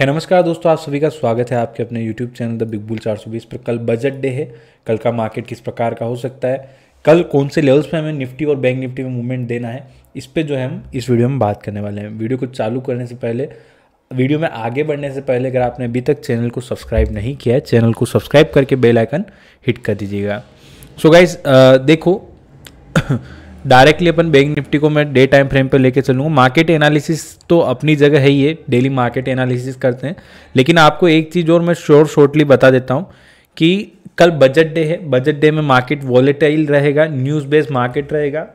है नमस्कार दोस्तों आप सभी का स्वागत है आपके अपने YouTube channel the big bull चार सौ बीस पर कल बजट डे है कल का मार्केट किस प्रकार का हो सकता है कल कौन से लेवल्स पे हमें निफ्टी और बैंक निफ्टी में मूवमेंट देना है इस पर जो है हम इस वीडियो में बात करने वाले हैं वीडियो को चालू करने से पहले वीडियो में आगे बढ़ने से पहले अगर आपने अभी तक चैनल को सब्सक्राइब नहीं किया है चैनल को सब्सक्राइब करके बेल आइकन हिट कर दीजिएगा सो गाइज देखो डायरेक्टली अपन बैंक निफ्टी को मैं डे टाइम फ्रेम पर लेके चलूँगा मार्केट एनालिसिस तो अपनी जगह है ही है डेली मार्केट एनालिसिस करते हैं लेकिन आपको एक चीज़ और मैं शोर शॉर्टली बता देता हूँ कि कल बजट डे है बजट डे में मार्केट वॉलेटाइल रहेगा न्यूज़ बेस्ड मार्केट रहेगा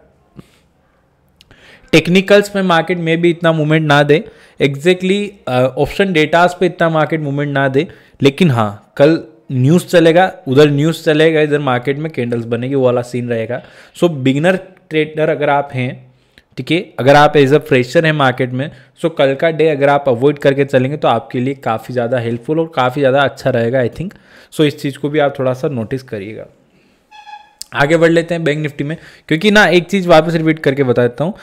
टेक्निकल्स में मार्केट में भी इतना मूवमेंट ना दे एग्जैक्टली ऑप्शन डेटास पे इतना मार्केट मूवमेंट ना दे लेकिन हाँ कल न्यूज़ चलेगा उधर न्यूज़ चलेगा इधर मार्केट में कैंडल्स बनेगी वो वाला सीन रहेगा सो बिगनर ट्रेडर अगर आप हैं ठीक है अगर आप एज अ फ्रेशर हैं मार्केट में सो कल का डे अगर आप अवॉइड करके चलेंगे तो आपके लिए काफ़ी ज़्यादा हेल्पफुल और काफ़ी ज़्यादा अच्छा रहेगा आई थिंक सो इस चीज़ को भी आप थोड़ा सा नोटिस करिएगा आगे बढ़ लेते हैं बैंक निफ्टी में क्योंकि ना एक चीज़ वापस रिपीट करके बता देता हूँ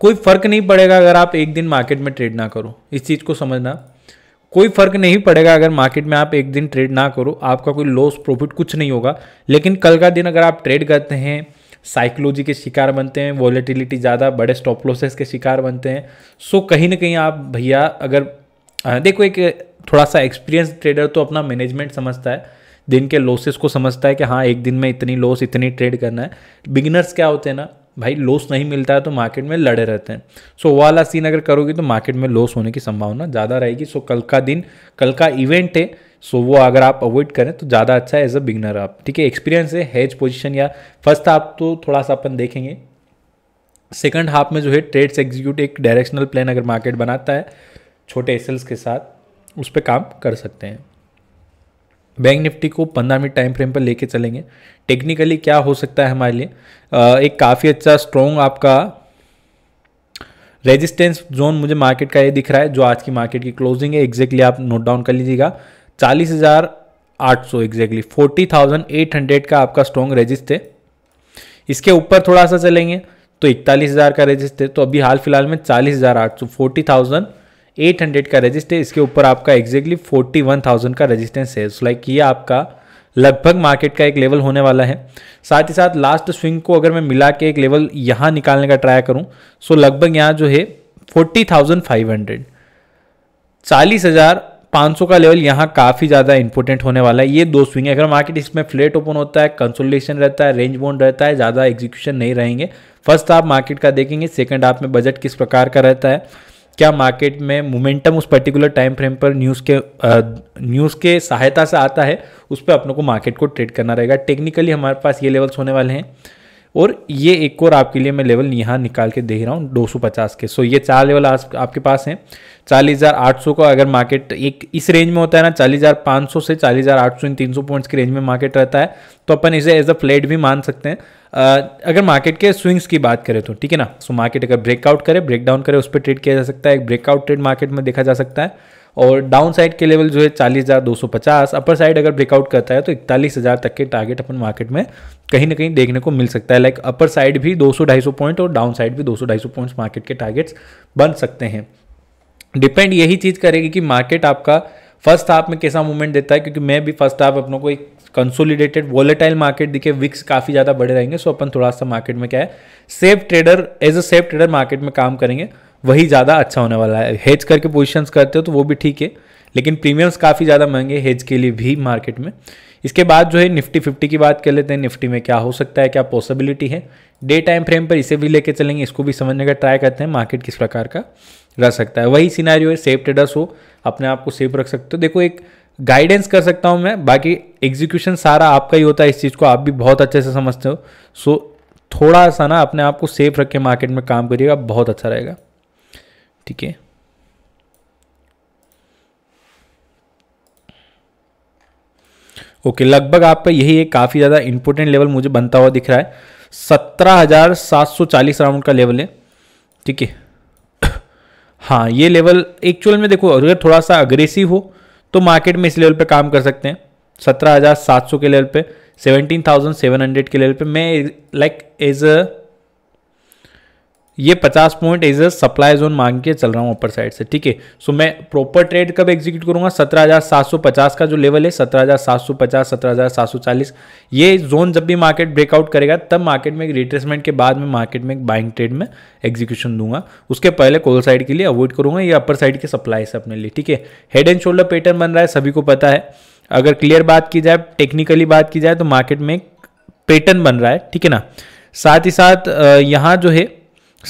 कोई फ़र्क नहीं पड़ेगा अगर आप एक दिन मार्केट में ट्रेड ना करो इस चीज़ को समझना कोई फ़र्क नहीं पड़ेगा अगर मार्केट में आप एक दिन ट्रेड ना करो आपका कोई लॉस प्रॉफिट कुछ नहीं होगा लेकिन कल का दिन अगर आप ट्रेड करते हैं साइकोलॉजी के शिकार बनते हैं वॉलेटिलिटी ज़्यादा बड़े स्टॉप लॉसेस के शिकार बनते हैं सो कहीं ना कहीं आप भैया अगर देखो एक थोड़ा सा एक्सपीरियंस ट्रेडर तो अपना मैनेजमेंट समझता है दिन के लॉसेस को समझता है कि हाँ एक दिन में इतनी लॉस इतनी ट्रेड करना है बिगिनर्स क्या होते हैं ना भाई लॉस नहीं मिलता है तो मार्केट में लड़े रहते हैं सो so, वाला सीन अगर करोगे तो मार्केट में लॉस होने की संभावना ज़्यादा रहेगी सो so, कल का दिन कल का इवेंट है सो so, वो अगर आप अवॉइड करें तो ज़्यादा अच्छा है एज अ बिगनर आप ठीक है एक्सपीरियंस है हेज पोजिशन या फर्स्ट हाफ तो थोड़ा सा अपन देखेंगे सेकेंड हाफ में जो है ट्रेड्स एग्जीक्यूट एक डायरेक्शनल प्लान अगर मार्केट बनाता है छोटे एसल्स के साथ उस पर काम कर सकते हैं बैंक निफ्टी को पंद्रह मिनट टाइम फ्रेम पर लेके चलेंगे टेक्निकली क्या हो सकता है हमारे लिए एक काफ़ी अच्छा स्ट्रॉन्ग आपका रेजिस्टेंस जोन मुझे मार्केट का ये दिख रहा है जो आज की मार्केट की क्लोजिंग है एग्जैक्टली आप नोट डाउन कर लीजिएगा चालीस हज़ार आठ सौ exactly forty thousand eight hundred का आपका स्ट्रॉन्ग रेजिस्ट है इसके ऊपर थोड़ा सा चलेंगे तो इकतालीस हज़ार का रेजिस्ट है तो अभी हाल फिलहाल में चालीस हज़ार आठ सौ फोर्टी थाउजेंड एट हंड्रेड का रजिस्ट है इसके ऊपर आपका एग्जैक्टली फोर्टी वन थाउजेंड का रजिस्टेंस है सो लाइक ये आपका लगभग मार्केट का एक लेवल होने वाला है साथ ही साथ लास्ट स्विंग को अगर मैं मिला के एक लेवल यहाँ निकालने का ट्राई करूँ सो लगभग यहाँ जो है फोर्टी थाउजेंड फाइव हंड्रेड चालीस हज़ार 500 का लेवल यहाँ काफ़ी ज़्यादा इंपोर्टेंट होने वाला है ये दो स्विंग है अगर मार्केट इसमें फ्लेट ओपन होता है कंसोलिडेशन रहता है रेंज बोन रहता है ज़्यादा एग्जीक्यूशन नहीं रहेंगे फर्स्ट आप मार्केट का देखेंगे सेकेंड आप में बजट किस प्रकार का रहता है क्या मार्केट में मोमेंटम उस पर्टिकुलर टाइम फ्रेम पर न्यूज़ के न्यूज़ के सहायता से आता है उस पर अपनों को मार्केट को ट्रेड करना रहेगा टेक्निकली हमारे पास ये लेवल्स होने वाले हैं और ये एक और आपके लिए मैं लेवल यहाँ निकाल के दे रहा हूँ 250 के सो ये चार लेवल आज आपके पास हैं 40,800 का अगर मार्केट एक इस रेंज में होता है ना 40,500 से 40,800 इन 300 पॉइंट्स की रेंज में मार्केट रहता है तो अपन इसे एज अ फ्लैट भी मान सकते हैं अगर मार्केट के स्विंग्स की बात करें तो ठीक है ना सो मार्केट अगर ब्रेकआउट करे ब्रेकडाउन करे उस पर ट्रेड किया जा सकता है एक ब्रेकआउट ट्रेड मार्केट में देखा जा सकता है और डाउन साइड के लेवल जो है चालीस हज़ार दो सौ पचास अपर साइड अगर ब्रेकआउट करता है तो इकतालीस हज़ार तक के टारगेट अपन मार्केट में कहीं ना कहीं देखने को मिल सकता है लाइक अपर साइड भी दो सौ ढाई सौ पॉइंट और डाउन साइड भी दो सौ ढाई सौ पॉइंट्स मार्केट के टारगेट्स बन सकते हैं डिपेंड यही चीज़ करेगी कि मार्केट आपका फर्स्ट हाफ में कैसा मूवमेंट देता है क्योंकि मैं भी फर्स्ट हाफ अपनों को एक कंसोलिडेटेड वॉलेटाइल मार्केट दिखे विक्स काफ़ी ज़्यादा बढ़े रहेंगे सो अपन थोड़ा सा मार्केट में क्या है safe trader as a safe trader market में काम करेंगे वही ज़्यादा अच्छा होने वाला है हेज करके पोजिशंस करते हो तो वो भी ठीक है लेकिन प्रीमियम्स काफ़ी ज़्यादा महंगे हेज के लिए भी मार्केट में इसके बाद जो है निफ्टी फिफ्टी की बात कर लेते हैं निफ्टी में क्या हो सकता है क्या पॉसिबिलिटी है डे टाइम फ्रेम पर इसे भी लेके चलेंगे इसको भी समझने का ट्राई करते हैं मार्केट किस प्रकार का रह सकता है वही सिनारी है सेफ ट्रेडर्स हो अपने आप को सेफ रख सकते हो देखो एक गाइडेंस कर सकता हूँ मैं बाकी एग्जीक्यूशन सारा आपका ही होता है इस चीज़ को आप भी बहुत अच्छे से समझते हो सो थोड़ा सा ना अपने आप को सेफ रख के मार्केट में काम करिएगा बहुत अच्छा रहेगा ठीक है ओके लगभग आपका यही एक काफ़ी ज़्यादा इंपोर्टेंट लेवल मुझे बनता हुआ दिख रहा है सत्रह हज़ार सात सौ चालीस राउंड का लेवल है ठीक है हाँ ये लेवल एक्चुअल में देखो अगर थोड़ा सा अग्रेसिव हो तो मार्केट में इस लेवल पे काम कर सकते हैं सत्रह हज़ार सात सौ के लेवल पे सेवनटीन थाउजेंड सेवन हंड्रेड के लेवल पे मैं लाइक एज अ ये 50 point as a supply zone मांग के चल रहा हूँ अपर साइड से ठीक है सो मैं प्रॉपर ट्रेड कब एग्जीक्यूट सौ 17,750 का जो लेवल है 17,750 17,740 ये जोन जब भी मार्केट ब्रेकआउट करेगा तब मार्केट में एक रिट्रेसमेंट के बाद में मार्केट में एक बाइंग ट्रेड में एग्जीक्यूशन दूंगा उसके पहले कोल साइड के लिए अवॉइड करूंगा ये अपर साइड की सप्लाई से अपने लिए ठीक है हेड एंड शोल्डर पैटर्न बन रहा है सभी को पता है अगर क्लियर बात की जाए टेक्निकली बात की जाए तो मार्केट में एक पैटर्न बन रहा है ठीक है ना साथ ही साथ यहाँ जो है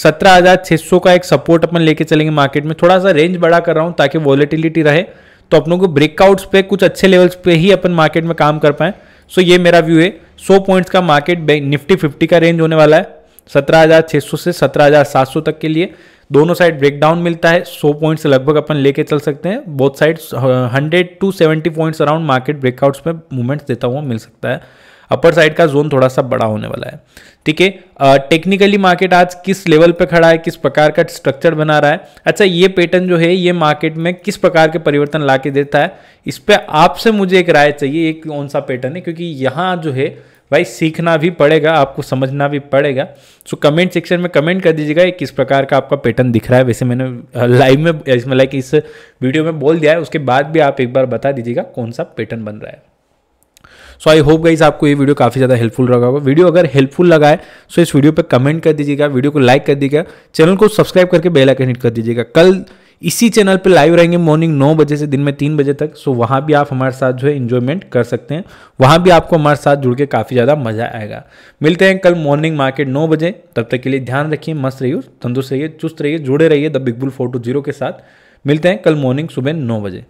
सत्रह हज़ार सौ का एक सपोर्ट अपन लेके चलेंगे मार्केट में थोड़ा सा रेंज बड़ा कर रहा हूँ ताकि वॉलेटिलिटी रहे तो अपनों को ब्रेकआउट्स पे कुछ अच्छे लेवल्स पे ही अपन मार्केट में काम कर पाएँ सो ये मेरा व्यू है 100 पॉइंट्स का मार्केट निफ्टी फिफ्टी का रेंज होने वाला है सत्रह हज़ार सौ से सत्रह हज़ार सात सौ तक के लिए दोनों साइड ब्रेकडाउन मिलता है सौ पॉइंट्स लगभग अपन लेके चल सकते हैं both side hundred to seventy points around market breakouts में मूवमेंट्स देता हुआ मिल सकता है अपर साइड का जोन थोड़ा सा बड़ा होने वाला है ठीक है टेक्निकली मार्केट आज किस लेवल पे खड़ा है किस प्रकार का स्ट्रक्चर बना रहा है अच्छा ये पैटर्न जो है ये मार्केट में किस प्रकार के परिवर्तन ला के देता है इस पर आपसे मुझे एक राय चाहिए एक कौन सा पैटर्न है क्योंकि यहाँ जो है भाई सीखना भी पड़ेगा आपको समझना भी पड़ेगा सो कमेंट सेक्शन में कमेंट कर दीजिएगा किस प्रकार का आपका पैटर्न दिख रहा है वैसे मैंने लाइव में इसमें लाइक इस वीडियो में बोल दिया है उसके बाद भी आप एक बार बता दीजिएगा कौन सा पैटर्न बन रहा है सो आई होप गाइज आपको ये वीडियो काफ़ी ज़्यादा हेल्पफुल रहा होगा वीडियो अगर हेल्पफुल लगा है सो इस वीडियो पर कमेंट कर दीजिएगा वीडियो को लाइक कर दीजिएगा चैनल को सब्सक्राइब करके बेल आइकन हिट कर दीजिएगा कल इसी चैनल पे लाइव रहेंगे मॉर्निंग नौ बजे से दिन में तीन बजे तक सो वहाँ भी आप हमारे साथ जो है इन्जॉयमेंट कर सकते हैं वहाँ भी आपको हमारे साथ जुड़ के काफ़ी ज़्यादा मज़ा आएगा मिलते हैं कल मॉर्निंग मार्केट नौ बजे तब तक के लिए ध्यान रखिए मस्त रहिए तंदुरुस्त रहिए चुस्त रहिए जुड़े रहिए the big bull photo zero के साथ मिलते हैं कल मॉर्निंग सुबह नौ बजे